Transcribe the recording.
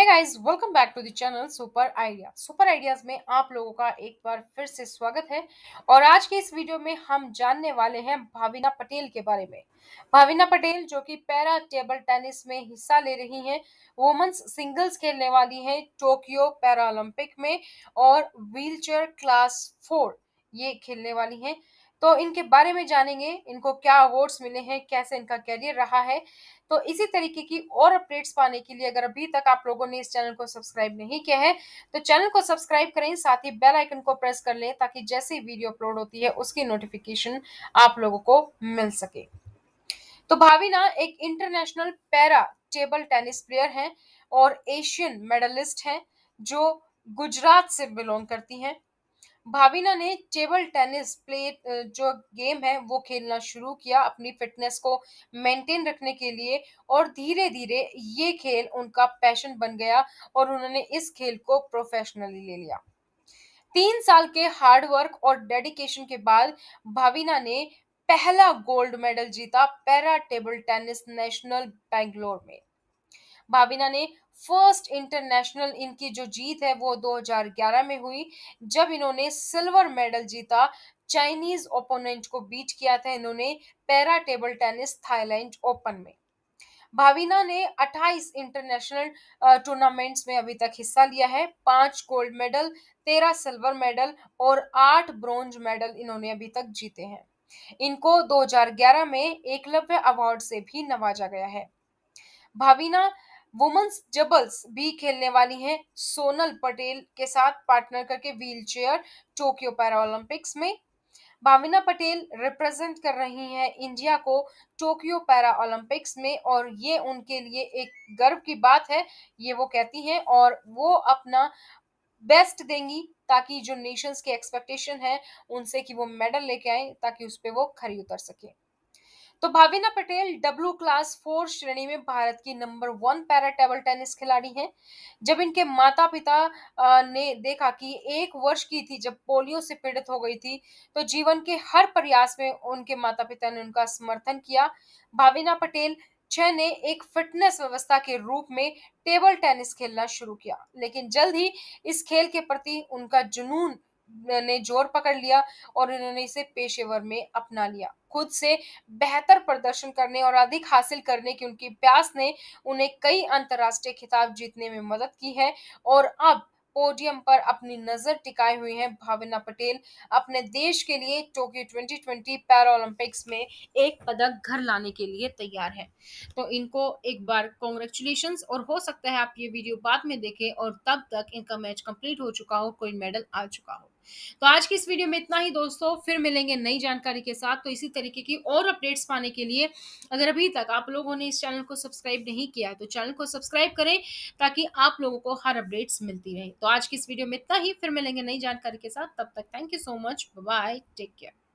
है guys welcome back to the channel super idea super ideas में आप लोगों का एक बार फिर से स्वागत है और आज के इस वीडियो में हम जानने वाले हैं भाविना पटेल के बारे में भाविना पटेल जो कि पैरा टेबल टेनिस में हिस्सा ले रही हैं वुमेन्स सिंगल्स खेलने वाली हैं टोक्यो पैरा ओलंपिक में और व्हील क्लास फोर ये खेलने वाली हैं तो इनके बारे में जानेंगे इनको क्या अवार्ड्स मिले हैं कैसे इनका कैरियर रहा है तो इसी तरीके की और अपडेट्स पाने के लिए अगर अभी तक आप लोगों ने इस चैनल को सब्सक्राइब नहीं किया है तो चैनल को सब्सक्राइब करें साथ ही बेल आइकन को प्रेस कर लें ताकि जैसे वीडियो अपलोड होती है उसकी नोटिफिकेशन आप लोगों को मिल सके तो भाविना एक international para table tennis player हैं और एशियन मेडलिस्ट हैं जो गुजरात से बिलोंग करती हैं भाविना ने टेबल टेनिस प्ले जो गेम है वो खेलना शुरू किया अपनी फिटनेस को मेंटेन रखने के लिए और धीरे धीरे ये खेल उनका पैशन बन गया और उन्होंने इस खेल को प्रोफेशनली ले लिया तीन साल के हार्ड वर्क और डेडिकेशन के बाद भाविना ने पहला गोल्ड मेडल जीता para table tennis national Bangalore में बाबिना ने फर्स्ट इंटरनेशनल इनकी जो जीत है वो 2011 में हुई जब इन्होंने सिल्वर मेडल जीता चाइनीज ओपोनेंट को बीट किया था इन्होंने para table tennis Thailand open में भाविना ने 28 इंटरनेशनल टूर्नामेंट्स में अभी तक हिस्सा लिया है पांच गोल्ड मेडल तेरह सिल्वर मेडल और आठ ब्रॉन्ज मेडल इन्होंने अभी तक जीते हैं इनको 2011 में एकलव्य अवार्ड से भी नवाजा गया है भाविना वुमेन्स डबल्स भी खेलने वाली हैं सोनल पटेल के साथ पार्टनर करके व्हील चेयर टोक्यो पैरालंपिक्स में भाविना पटेल रिप्रेजेंट कर रही हैं इंडिया को टोक्यो पैरा ओलंपिक्स में और ये उनके लिए एक गर्व की बात है ये वो कहती हैं और वो अपना बेस्ट देंगी ताकि जो नेशंस के एक्सपेक्टेशन है उनसे कि वो मेडल लेके आए ताकि उस पर वो खरी उतर सके तो Bhavina Patel W class four श्रेणी में भारत की number one para table tennis खिलाड़ी हैं जब इनके माता पिता ने देखा कि एक वर्ष की थी जब पोलियो से पीड़ित हो गई थी तो जीवन के हर प्रयास में उनके माता पिता ने उनका समर्थन किया भाविना पटेल छह ने एक फिटनेस व्यवस्था के रूप में टेबल टेनिस खेलना शुरू किया लेकिन जल्द ही इस खेल के प्रति उनका जुनून ने जोर पकड़ लिया और इन्होंने इसे पेशेवर में अपना लिया खुद से बेहतर प्रदर्शन करने और अधिक हासिल करने की उनकी प्यास ने उन्हें कई अंतर्राष्ट्रीय खिताब जीतने में मदद की है और अब पोडियम पर अपनी नजर टिकाए हुए हैं भावना पटेल अपने देश के लिए टोक्यो 2020 पैरालंपिक्स में एक पदक घर लाने के लिए तैयार है तो इनको एक बार कॉन्ग्रेचुलेशन और हो सकता है आप ये वीडियो बाद में देखें और तब तक इनका मैच कंप्लीट हो चुका हो कोई मेडल आ चुका हो तो आज की इस वीडियो में इतना ही दोस्तों फिर मिलेंगे नई जानकारी के साथ तो इसी तरीके की और अपडेट्स पाने के लिए अगर अभी तक आप लोगों ने इस चैनल को सब्सक्राइब नहीं किया तो चैनल को सब्सक्राइब करें ताकि आप लोगों को हर अपडेट्स मिलती रहे तो आज की इस वीडियो में इतना ही फिर मिलेंगे नई जानकारी के साथ तब तक thank you so much bye take care